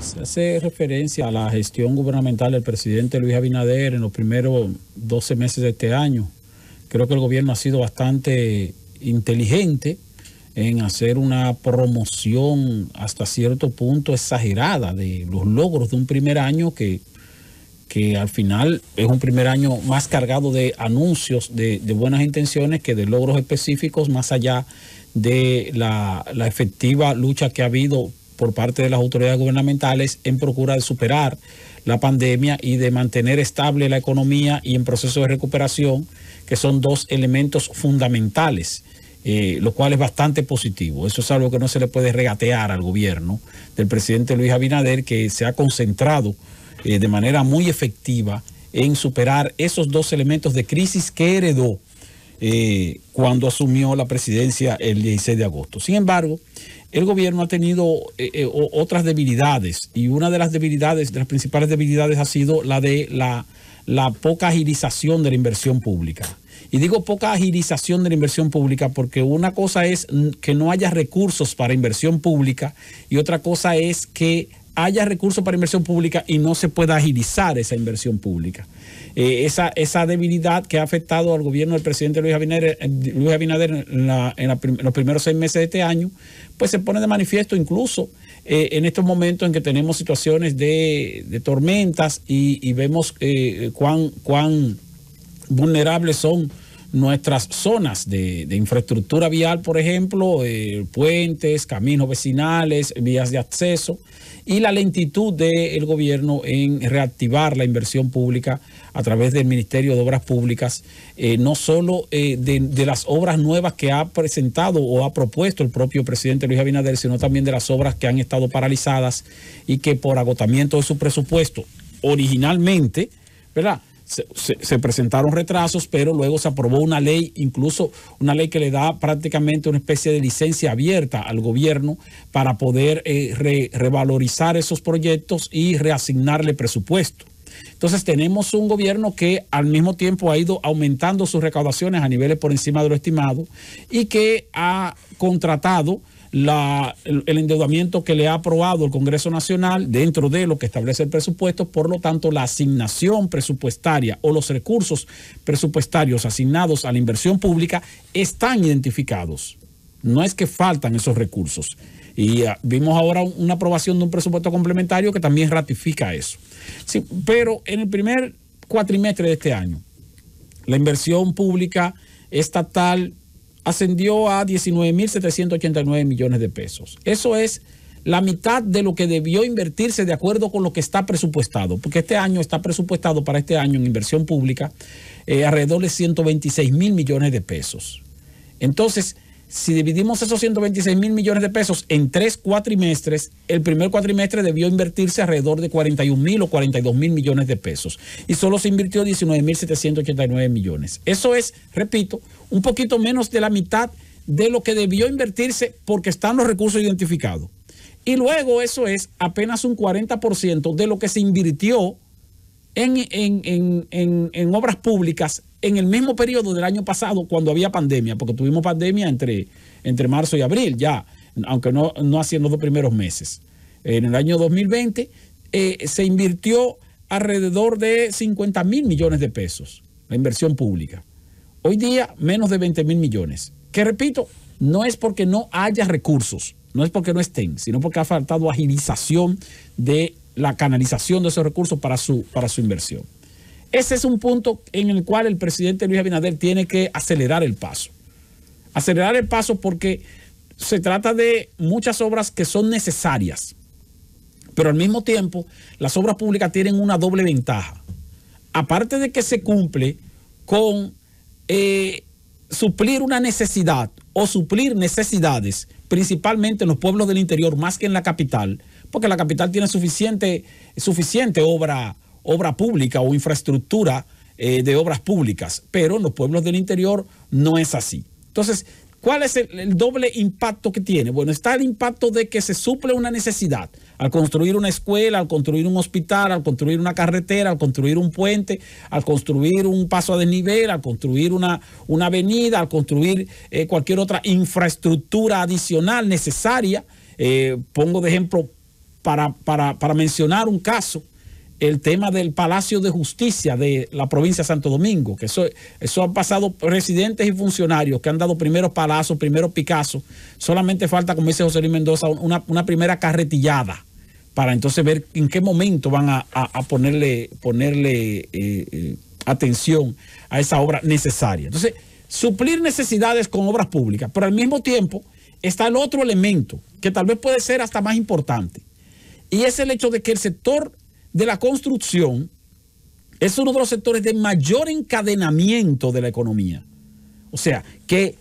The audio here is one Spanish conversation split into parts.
Se pues, hace referencia a la gestión gubernamental del presidente Luis Abinader en los primeros 12 meses de este año. Creo que el gobierno ha sido bastante inteligente en hacer una promoción hasta cierto punto exagerada de los logros de un primer año que, que al final es un primer año más cargado de anuncios de, buenas intenciones que de logros específicos más allá de la, la efectiva lucha que ha habido por parte de las autoridades gubernamentales en procura de superar la pandemia y de mantener estable la economía y en proceso de recuperación, que son dos elementos fundamentales. Eh, lo cual es bastante positivo. Eso es algo que no se le puede regatear al gobierno del presidente Luis Abinader, que se ha concentrado eh, de manera muy efectiva en superar esos dos elementos de crisis que heredó eh, cuando asumió la presidencia el 16 de agosto. Sin embargo, el gobierno ha tenido eh, eh, otras debilidades y una de las debilidades, de las principales debilidades ha sido la de la poca agilización de la inversión pública. Y digo poca agilización de la inversión pública porque una cosa es que no haya recursos para inversión pública y otra cosa es que haya recursos para inversión pública y no se pueda agilizar esa inversión pública. Eh, esa, esa debilidad que ha afectado al gobierno del presidente Luis Abinader, eh, Luis Abinader en, los primeros seis meses de este año, pues se pone de manifiesto incluso eh, en estos momentos en que tenemos situaciones de, tormentas y, vemos cuán, cuán vulnerables son nuestras zonas de, infraestructura vial, por ejemplo, eh, puentes, caminos vecinales, vías de acceso y la lentitud del gobierno en reactivar la inversión pública a través del Ministerio de Obras Públicas, eh, no solo eh, de, las obras nuevas que ha presentado o ha propuesto el propio presidente Luis Abinader, sino también de las obras que han estado paralizadas y que por agotamiento de su presupuesto originalmente, ¿verdad? se, presentaron retrasos, pero luego se aprobó una ley, incluso una ley que le da prácticamente una especie de licencia abierta al gobierno para poder eh, revalorizar esos proyectos y reasignarle presupuesto. Entonces tenemos un gobierno que al mismo tiempo ha ido aumentando sus recaudaciones a niveles por encima de lo estimado y que ha contratado el, endeudamiento que le ha aprobado el Congreso Nacional dentro de lo que establece el presupuesto, por lo tanto la asignación presupuestaria o los recursos presupuestarios asignados a la inversión pública están identificados. No es que faltan esos recursos. Y ah, vimos ahora una aprobación de un presupuesto complementario que también ratifica eso. Sí, pero en el primer cuatrimestre de este año, la inversión pública estatal ascendió a 19.789 millones de pesos. Eso es la mitad de lo que debió invertirse de acuerdo con lo que está presupuestado, porque este año está presupuestado para este año en inversión pública eh, alrededor de 126 mil millones de pesos. Entonces, si dividimos esos 126 mil millones de pesos en tres cuatrimestres, el primer cuatrimestre debió invertirse alrededor de 41 mil o 42 mil millones de pesos y solo se invirtió 19 mil 789 millones. Eso es, repito, un poquito menos de la mitad de lo que debió invertirse porque están los recursos identificados. Y luego eso es apenas un 40% de lo que se invirtió en, en obras públicas en el mismo periodo del año pasado cuando había pandemia, porque tuvimos pandemia entre, entre marzo y abril ya, aunque no, no los dos primeros meses. En el año 2020 eh, se invirtió alrededor de 50 mil millones de pesos, la inversión pública. Hoy día menos de 20 mil millones, que repito, no es porque no haya recursos, no es porque no estén, sino porque ha faltado agilización de la canalización de esos recursos para su, para su inversión. Ese es un punto en el cual el presidente Luis Abinader tiene que acelerar el paso. Acelerar el paso porque se trata de muchas obras que son necesarias, pero al mismo tiempo las obras públicas tienen una doble ventaja. Aparte de que se cumple con eh, suplir una necesidad o suplir necesidades, principalmente en los pueblos del interior más que en la capital, porque la capital tiene suficiente, suficiente obra obra pública o infraestructura eh, de obras públicas, pero en los pueblos del interior no es así. Entonces, ¿cuál es el, doble impacto que tiene? Bueno, está el impacto de que se suple una necesidad al construir una escuela, al construir un hospital, al construir una carretera, al construir un puente, al construir un paso a desnivel, al construir una, avenida, al construir eh, cualquier otra infraestructura adicional necesaria. Eh, pongo de ejemplo para, para mencionar un caso, el tema del Palacio de Justicia de la provincia de Santo Domingo, que eso, han pasado residentes y funcionarios que han dado primeros palazos, primeros Picasso. Solamente falta, como dice José Luis Mendoza, una, primera carretillada para entonces ver en qué momento van a, ponerle, ponerle eh, eh, atención a esa obra necesaria. Entonces, suplir necesidades con obras públicas, pero al mismo tiempo está el otro elemento que tal vez puede ser hasta más importante, y es el hecho de que el sector de la construcción es uno de los sectores de mayor encadenamiento de la economía. O sea, que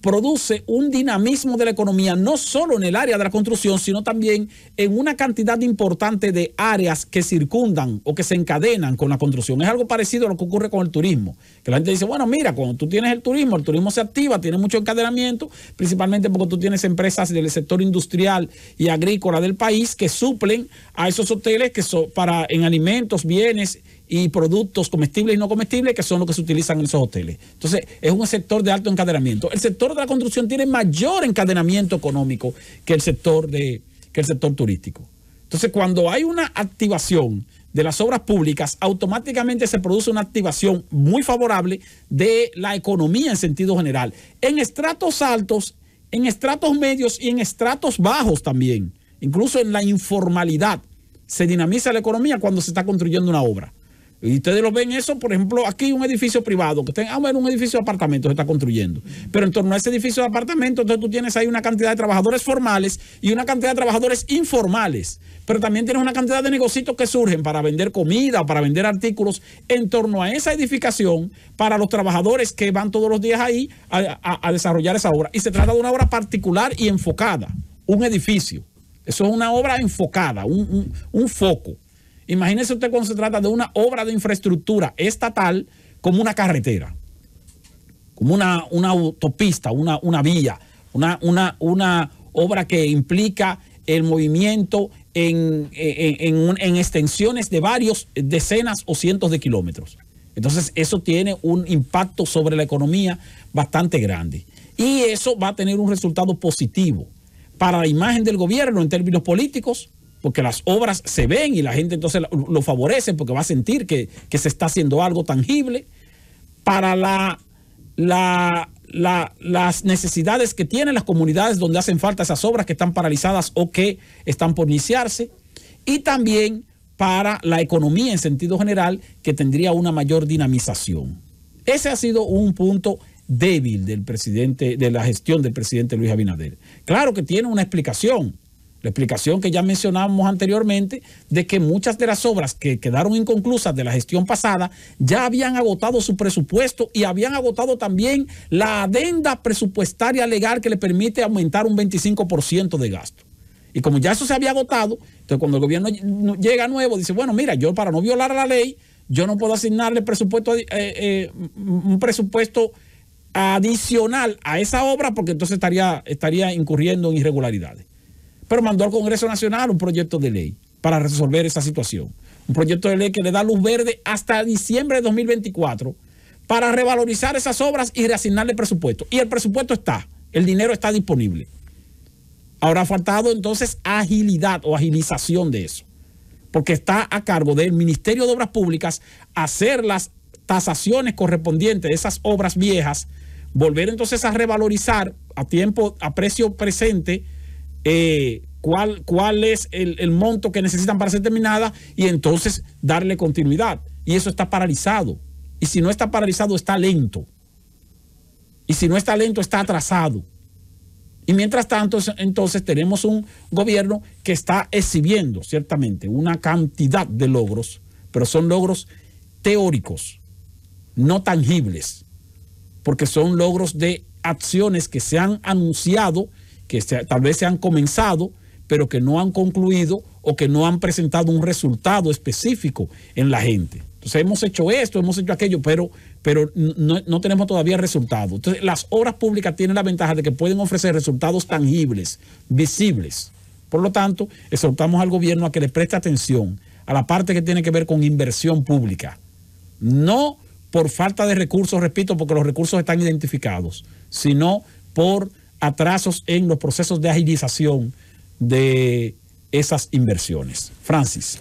produce un dinamismo de la economía, no solo en el área de la construcción, sino también en una cantidad importante de áreas que circundan o que se encadenan con la construcción. Es algo parecido a lo que ocurre con el turismo, que la gente dice, bueno, mira, cuando tú tienes el turismo, el turismo se activa, tiene mucho encadenamiento, principalmente porque tú tienes empresas del sector industrial y agrícola del país que suplen a esos hoteles que son para en alimentos, bienes y productos comestibles y no comestibles, que son los que se utilizan en esos hoteles. Entonces, es un sector de alto encadenamiento. El sector de la construcción tiene mayor encadenamiento económico que el sector, de, el sector turístico. Entonces, cuando hay una activación de las obras públicas, automáticamente se produce una activación muy favorable de la economía en sentido general, en estratos altos, en estratos medios y en estratos bajos también, incluso en la informalidad. Se dinamiza la economía cuando se está construyendo una obra. Y ustedes lo ven eso, por ejemplo, aquí un edificio privado, que está, ah, un edificio de apartamentos se está construyendo. Pero en torno a ese edificio de apartamentos, entonces tú tienes ahí una cantidad de trabajadores formales y una cantidad de trabajadores informales. Pero también tienes una cantidad de negocios que surgen para vender comida para vender artículos en torno a esa edificación para los trabajadores que van todos los días ahí a, desarrollar esa obra. Y se trata de una obra particular y enfocada, un edificio. Eso es una obra enfocada, un foco. Imagínese usted cuando se trata de una obra de infraestructura estatal como una carretera, como una, autopista, una, una vía, una, una, una obra que implica el movimiento en, en, extensiones de varios eh, decenas o cientos de kilómetros. Entonces eso tiene un impacto sobre la economía bastante grande. Y eso va a tener un resultado positivo para la imagen del gobierno en términos políticos, porque las obras se ven y la gente entonces lo favorece porque va a sentir que, se está haciendo algo tangible para las necesidades que tienen las comunidades donde hacen falta esas obras que están paralizadas o que están por iniciarse y también para la economía en sentido general que tendría una mayor dinamización. Ese ha sido un punto débil del presidente de la gestión del presidente Luis Abinader. Claro que tiene una explicación la explicación que ya mencionábamos anteriormente de que muchas de las obras que quedaron inconclusas de la gestión pasada ya habían agotado su presupuesto y habían agotado también la adenda presupuestaria legal que le permite aumentar un 25% de gasto. Y como ya eso se había agotado, entonces cuando el gobierno llega nuevo, dice, bueno, mira, yo para no violar la ley, yo no puedo asignarle presupuesto, eh, eh, un presupuesto adicional a esa obra porque entonces estaría, estaría incurriendo en irregularidades pero mandó al Congreso Nacional un proyecto de ley para resolver esa situación. Un proyecto de ley que le da luz verde hasta diciembre de 2024 para revalorizar esas obras y reasignarle presupuesto. Y el presupuesto está, el dinero está disponible. Ahora ha faltado entonces agilidad o agilización de eso, porque está a cargo del Ministerio de Obras Públicas hacer las tasaciones correspondientes de esas obras viejas, volver entonces a revalorizar a tiempo, a precio presente, eh, cuál, cuál es el, el, monto que necesitan para ser terminada y entonces darle continuidad. Y eso está paralizado. Y si no está paralizado, está lento. Y si no está lento, está atrasado. Y mientras tanto, entonces tenemos un gobierno que está exhibiendo ciertamente una cantidad de logros, pero son logros teóricos, no tangibles, porque son logros de acciones que se han anunciado que tal vez se han comenzado, pero que no han concluido o que no han presentado un resultado específico en la gente. Entonces hemos hecho esto, hemos hecho aquello, pero, pero no, no, tenemos todavía resultados. Entonces las obras públicas tienen la ventaja de que pueden ofrecer resultados tangibles, visibles. Por lo tanto, exhortamos al gobierno a que le preste atención a la parte que tiene que ver con inversión pública. No por falta de recursos, repito, porque los recursos están identificados, sino por atrasos en los procesos de agilización de esas inversiones. Francis.